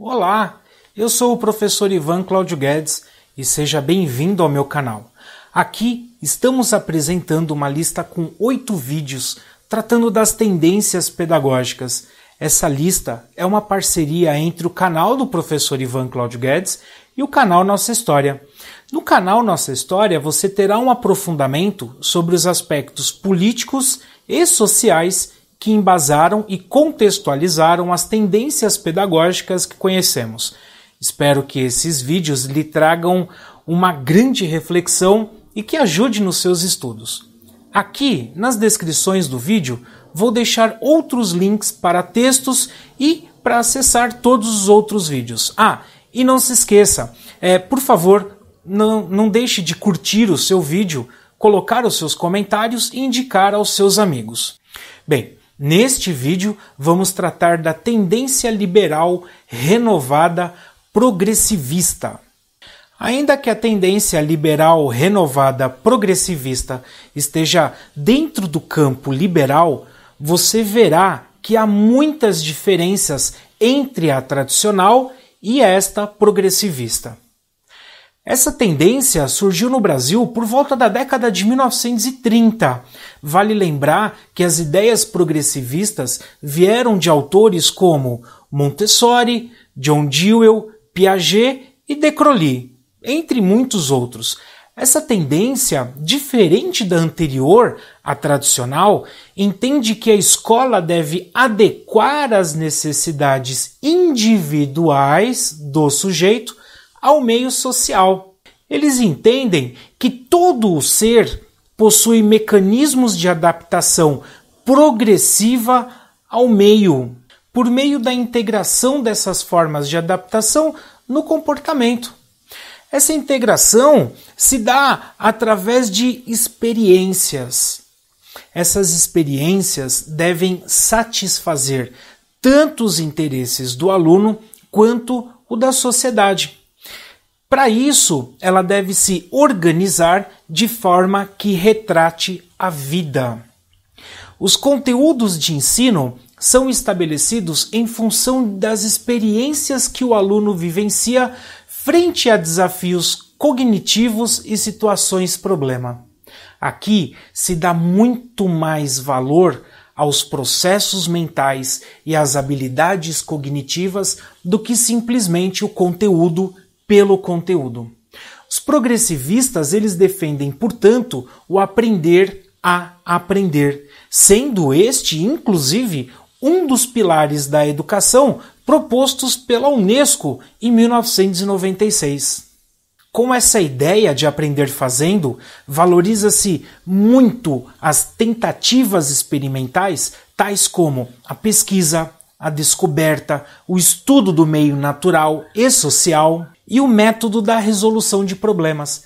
Olá, eu sou o professor Ivan Claudio Guedes e seja bem-vindo ao meu canal. Aqui estamos apresentando uma lista com oito vídeos tratando das tendências pedagógicas. Essa lista é uma parceria entre o canal do professor Ivan Claudio Guedes e o canal Nossa História. No canal Nossa História você terá um aprofundamento sobre os aspectos políticos e sociais que embasaram e contextualizaram as tendências pedagógicas que conhecemos. Espero que esses vídeos lhe tragam uma grande reflexão e que ajude nos seus estudos. Aqui, nas descrições do vídeo, vou deixar outros links para textos e para acessar todos os outros vídeos. Ah, e não se esqueça, é, por favor, não, não deixe de curtir o seu vídeo, colocar os seus comentários e indicar aos seus amigos. Bem, Neste vídeo, vamos tratar da tendência liberal renovada progressivista. Ainda que a tendência liberal renovada progressivista esteja dentro do campo liberal, você verá que há muitas diferenças entre a tradicional e esta progressivista. Essa tendência surgiu no Brasil por volta da década de 1930. Vale lembrar que as ideias progressivistas vieram de autores como Montessori, John Dewey, Piaget e De entre muitos outros. Essa tendência, diferente da anterior, a tradicional, entende que a escola deve adequar as necessidades individuais do sujeito ao meio social. Eles entendem que todo o ser possui mecanismos de adaptação progressiva ao meio, por meio da integração dessas formas de adaptação no comportamento. Essa integração se dá através de experiências. Essas experiências devem satisfazer tanto os interesses do aluno quanto o da sociedade. Para isso, ela deve se organizar de forma que retrate a vida. Os conteúdos de ensino são estabelecidos em função das experiências que o aluno vivencia frente a desafios cognitivos e situações problema. Aqui se dá muito mais valor aos processos mentais e às habilidades cognitivas do que simplesmente o conteúdo pelo conteúdo. Os progressivistas, eles defendem, portanto, o aprender a aprender, sendo este, inclusive, um dos pilares da educação propostos pela Unesco em 1996. Com essa ideia de aprender fazendo, valoriza-se muito as tentativas experimentais, tais como a pesquisa, a descoberta, o estudo do meio natural e social, e o método da resolução de problemas.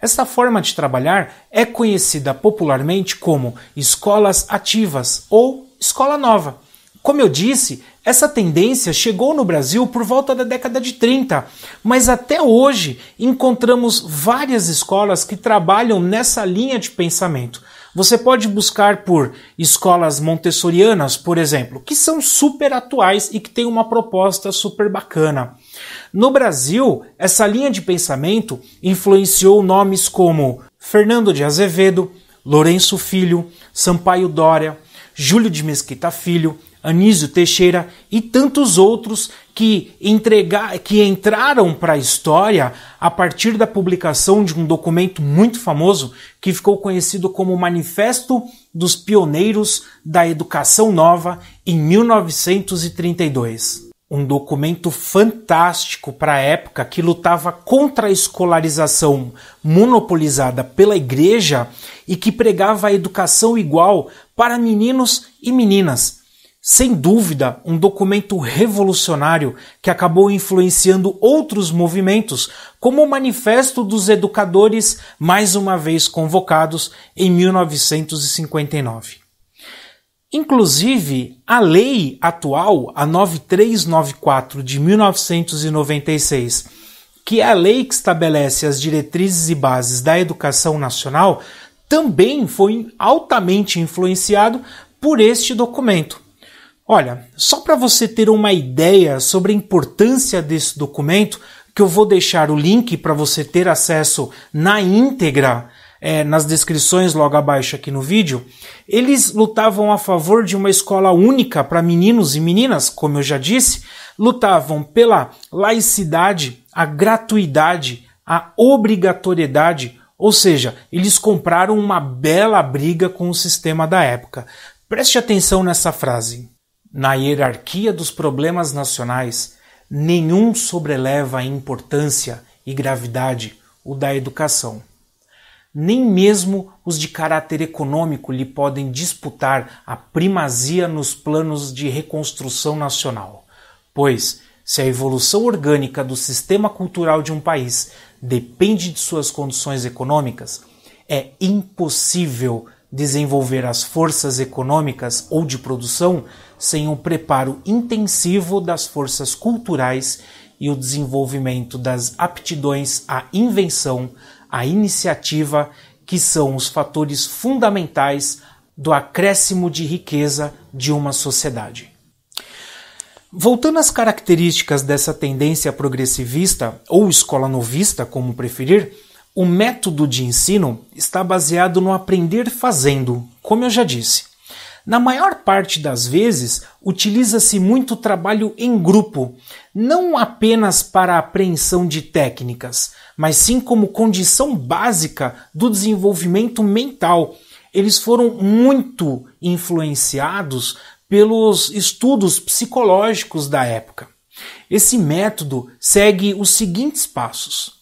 Esta forma de trabalhar é conhecida popularmente como escolas ativas ou escola nova. Como eu disse, essa tendência chegou no Brasil por volta da década de 30, mas até hoje encontramos várias escolas que trabalham nessa linha de pensamento. Você pode buscar por escolas montessorianas, por exemplo, que são super atuais e que têm uma proposta super bacana. No Brasil, essa linha de pensamento influenciou nomes como Fernando de Azevedo, Lourenço Filho, Sampaio Dória, Júlio de Mesquita Filho, Anísio Teixeira e tantos outros que, entregar, que entraram para a história a partir da publicação de um documento muito famoso que ficou conhecido como Manifesto dos Pioneiros da Educação Nova em 1932. Um documento fantástico para a época que lutava contra a escolarização monopolizada pela igreja e que pregava a educação igual para meninos e meninas sem dúvida, um documento revolucionário que acabou influenciando outros movimentos, como o Manifesto dos Educadores, mais uma vez convocados em 1959. Inclusive, a lei atual, a 9394 de 1996, que é a lei que estabelece as diretrizes e bases da educação nacional, também foi altamente influenciado por este documento. Olha, só para você ter uma ideia sobre a importância desse documento, que eu vou deixar o link para você ter acesso na íntegra é, nas descrições logo abaixo aqui no vídeo, eles lutavam a favor de uma escola única para meninos e meninas, como eu já disse, lutavam pela laicidade, a gratuidade, a obrigatoriedade, ou seja, eles compraram uma bela briga com o sistema da época. Preste atenção nessa frase. Na hierarquia dos problemas nacionais, nenhum sobreleva a importância e gravidade o da educação. Nem mesmo os de caráter econômico lhe podem disputar a primazia nos planos de reconstrução nacional, pois, se a evolução orgânica do sistema cultural de um país depende de suas condições econômicas, é impossível desenvolver as forças econômicas ou de produção sem o preparo intensivo das forças culturais e o desenvolvimento das aptidões à invenção, à iniciativa, que são os fatores fundamentais do acréscimo de riqueza de uma sociedade. Voltando às características dessa tendência progressivista ou escola novista, como preferir, o método de ensino está baseado no aprender fazendo, como eu já disse. Na maior parte das vezes, utiliza-se muito trabalho em grupo, não apenas para a apreensão de técnicas, mas sim como condição básica do desenvolvimento mental. Eles foram muito influenciados pelos estudos psicológicos da época. Esse método segue os seguintes passos.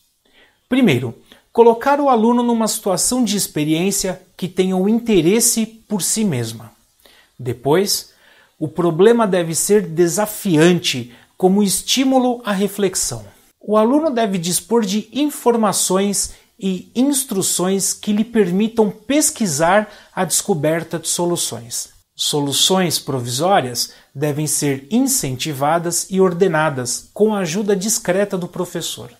Primeiro, colocar o aluno numa situação de experiência que tenha o interesse por si mesma. Depois, o problema deve ser desafiante como estímulo à reflexão. O aluno deve dispor de informações e instruções que lhe permitam pesquisar a descoberta de soluções. Soluções provisórias devem ser incentivadas e ordenadas com a ajuda discreta do professor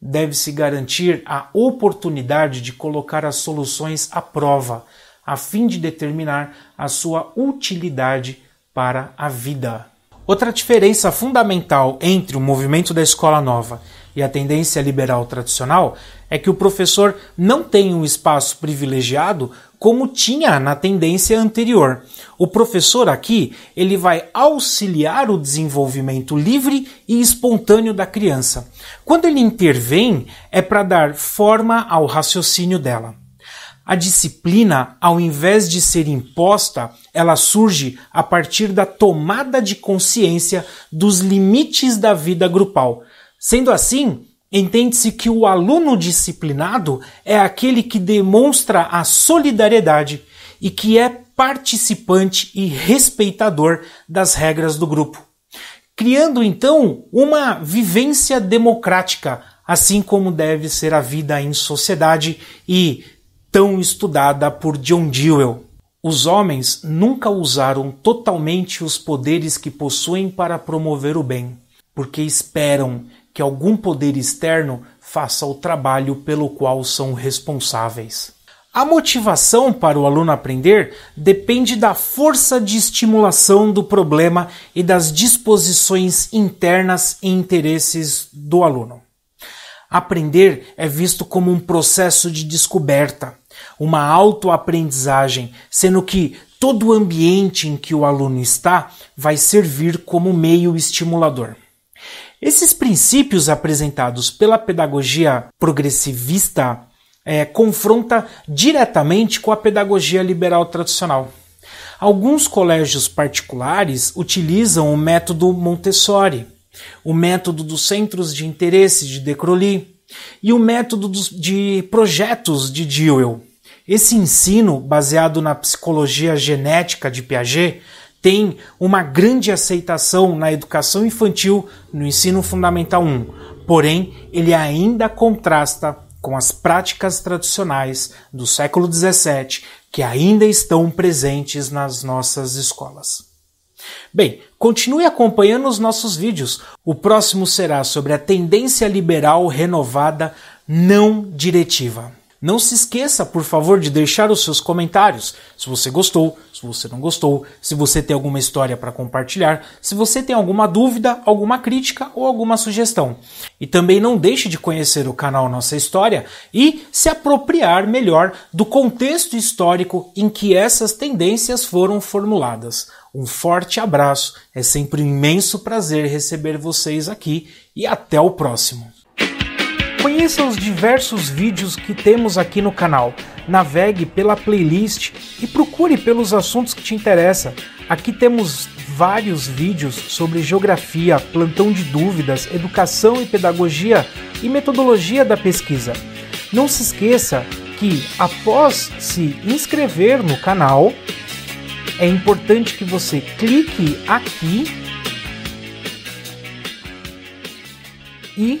deve-se garantir a oportunidade de colocar as soluções à prova, a fim de determinar a sua utilidade para a vida. Outra diferença fundamental entre o movimento da escola nova e a tendência liberal tradicional é que o professor não tem um espaço privilegiado como tinha na tendência anterior. O professor aqui, ele vai auxiliar o desenvolvimento livre e espontâneo da criança. Quando ele intervém, é para dar forma ao raciocínio dela. A disciplina, ao invés de ser imposta, ela surge a partir da tomada de consciência dos limites da vida grupal. Sendo assim, entende-se que o aluno disciplinado é aquele que demonstra a solidariedade e que é participante e respeitador das regras do grupo, criando então uma vivência democrática, assim como deve ser a vida em sociedade e tão estudada por John Dewey. Os homens nunca usaram totalmente os poderes que possuem para promover o bem, porque esperam que algum poder externo faça o trabalho pelo qual são responsáveis. A motivação para o aluno aprender depende da força de estimulação do problema e das disposições internas e interesses do aluno. Aprender é visto como um processo de descoberta, uma autoaprendizagem, sendo que todo o ambiente em que o aluno está vai servir como meio estimulador. Esses princípios apresentados pela pedagogia progressivista é, confronta diretamente com a pedagogia liberal tradicional. Alguns colégios particulares utilizam o método Montessori, o método dos centros de interesse de Decroly e o método dos, de projetos de Dewey. Esse ensino, baseado na psicologia genética de Piaget, tem uma grande aceitação na educação infantil no ensino fundamental 1, porém ele ainda contrasta com as práticas tradicionais do século 17 que ainda estão presentes nas nossas escolas. Bem, continue acompanhando os nossos vídeos. O próximo será sobre a tendência liberal renovada não diretiva. Não se esqueça, por favor, de deixar os seus comentários. Se você gostou, se você não gostou, se você tem alguma história para compartilhar, se você tem alguma dúvida, alguma crítica ou alguma sugestão. E também não deixe de conhecer o canal Nossa História e se apropriar melhor do contexto histórico em que essas tendências foram formuladas. Um forte abraço, é sempre um imenso prazer receber vocês aqui e até o próximo. Conheça os diversos vídeos que temos aqui no canal, navegue pela playlist e procure pelos assuntos que te interessam. Aqui temos vários vídeos sobre geografia, plantão de dúvidas, educação e pedagogia e metodologia da pesquisa. Não se esqueça que, após se inscrever no canal, é importante que você clique aqui e